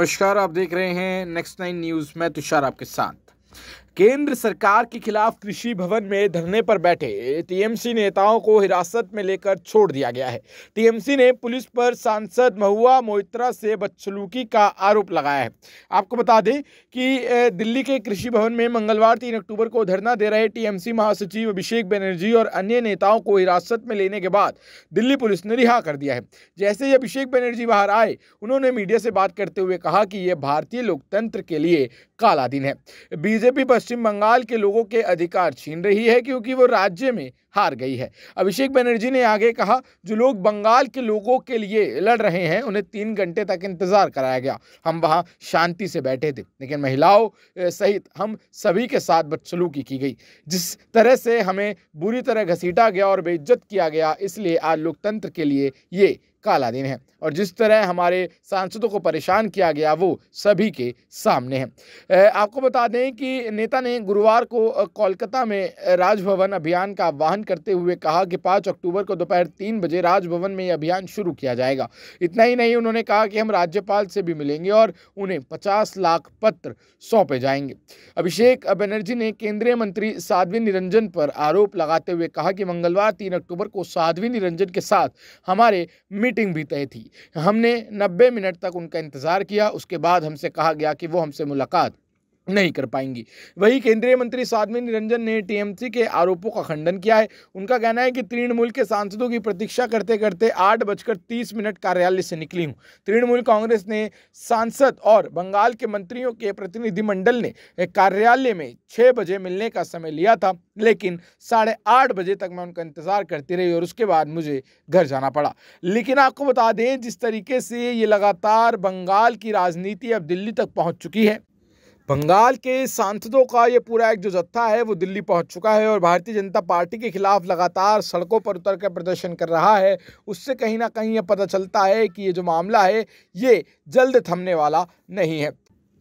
नमस्कार आप देख रहे हैं नेक्स्ट नाइन न्यूज़ मैं तुषार आपके साथ केंद्र सरकार के खिलाफ कृषि भवन में धरने पर बैठे टीएमसी नेताओं को हिरासत में लेकर छोड़ दिया गया है टीएमसी ने पुलिस पर सांसद महुआ मोहित्रा से बदसलूकी का आरोप लगाया है आपको बता दें कि दिल्ली के कृषि भवन में मंगलवार तीन अक्टूबर को धरना दे रहे टीएमसी महासचिव अभिषेक बनर्जी और अन्य नेताओं को हिरासत में लेने के बाद दिल्ली पुलिस ने रिहा कर दिया है जैसे ही अभिषेक बनर्जी बाहर आए उन्होंने मीडिया से बात करते हुए कहा कि यह भारतीय लोकतंत्र के लिए काला दिन है बीजेपी पर पश्चिम बंगाल के लोगों के अधिकार छीन रही है क्योंकि वो राज्य में हार गई है अभिषेक बनर्जी ने आगे कहा जो लोग बंगाल के लोगों के लिए लड़ रहे हैं उन्हें तीन घंटे तक इंतजार कराया गया हम वहाँ शांति से बैठे थे लेकिन महिलाओं सहित हम सभी के साथ बदसलूकी की गई जिस तरह से हमें बुरी तरह घसीटा गया और बेइज्जत किया गया इसलिए आज लोकतंत्र के लिए ये काला दिन है और जिस तरह हमारे सांसदों को परेशान किया गया वो सभी के सामने है आपको बता दें कि नेता ने गुरुवार को कोलकाता में राजभवन अभियान का आह्वान ऐलान करते हुए कहा कि पाँच अक्टूबर को दोपहर तीन बजे राजभवन में यह अभियान शुरू किया जाएगा इतना ही नहीं उन्होंने कहा कि हम राज्यपाल से भी मिलेंगे और उन्हें पचास लाख पत्र सौंपे जाएंगे अभिषेक बनर्जी ने केंद्रीय मंत्री साध्वी निरंजन पर आरोप लगाते हुए कहा कि मंगलवार तीन अक्टूबर को साध्वी निरंजन के साथ हमारे मीटिंग भी तय थी हमने नब्बे मिनट तक उनका इंतज़ार किया उसके बाद हमसे कहा गया कि वो हमसे मुलाकात नहीं कर पाएंगी वही केंद्रीय मंत्री साध्वी निरंजन ने टीएमसी के आरोपों का खंडन किया है उनका कहना है कि तृणमूल के सांसदों की प्रतीक्षा करते करते आठ बजकर तीस मिनट कार्यालय से निकली हूँ तृणमूल कांग्रेस ने सांसद और बंगाल के मंत्रियों के प्रतिनिधिमंडल ने कार्यालय में छः बजे मिलने का समय लिया था लेकिन साढ़े आठ बजे तक मैं उनका इंतज़ार करती रही और उसके बाद मुझे घर जाना पड़ा लेकिन आपको बता दें जिस तरीके से ये लगातार बंगाल की राजनीति अब दिल्ली तक पहुँच चुकी है बंगाल के सांसदों का ये पूरा एक जो जत्था है वो दिल्ली पहुंच चुका है और भारतीय जनता पार्टी के खिलाफ लगातार सड़कों पर उतर कर प्रदर्शन कर रहा है उससे कहीं ना कहीं ये पता चलता है कि ये जो मामला है ये जल्द थमने वाला नहीं है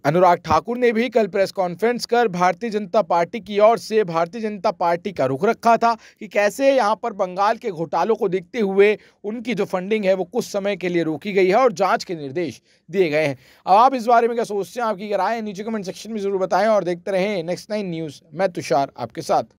अनुराग ठाकुर ने भी कल प्रेस कॉन्फ्रेंस कर भारतीय जनता पार्टी की ओर से भारतीय जनता पार्टी का रुख रखा था कि कैसे यहां पर बंगाल के घोटालों को देखते हुए उनकी जो फंडिंग है वो कुछ समय के लिए रोकी गई है और जांच के निर्देश दिए गए हैं अब आप इस बारे में क्या सोचते हैं आपकी राय नीचे कमेंट सेक्शन में ज़रूर बताएं और देखते रहें नेक्स्ट नाइन न्यूज़ मैं तुषार आपके साथ